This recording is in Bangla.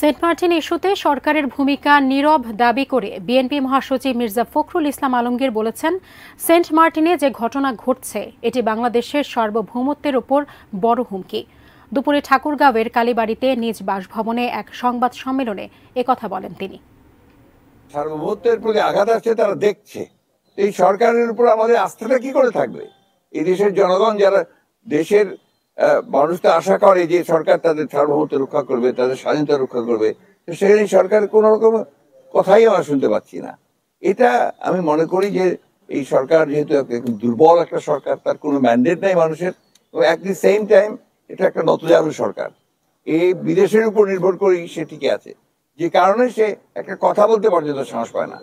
সেন্ট মার্টিন ইস্যুতে সরকারের ভূমিকা নীরব দাবি করে বিএনপি মহাসচিব মির্জা ফখরুল ইসলাম আলমগীর বলেছেন সেন্ট মার্টিনে যে ঘটনা ঘটছে এটি বাংলাদেশের সার্বভৌমত্বের উপর বড় হুমকি দুপুরে ঠাকুরগাঁওয়ের কালীবাড়িতে নিজ বাসভবনে এক সংবাদ সম্মেলনে একথা বলেন তিনি সার্বভৌমত্বের প্রতি আঘাত আসছে তারা দেখছে এই সরকারের উপর আমাদের আস্থাটা কি করে থাকবে এই দেশের জনগণ যারা দেশের মানুষ তো আশা করে যে সরকার তাদের সার্বভৌমত্ব রক্ষা করবে তাদের স্বাধীনতা রক্ষা করবে তো সেখানে সরকার কোন রকম কথাই আমরা শুনতে পাচ্ছি না এটা আমি মনে করি যে এই সরকার যেহেতু দুর্বল একটা সরকার তার কোনো ম্যান্ডেট নাই মানুষের এক দি সেম টাইম এটা একটা নতজানু সরকার এই বিদেশের উপর নির্ভর করেই সে ঠিকই আছে যে কারণে সে একটা কথা বলতে পর্যন্ত সাহস পায় না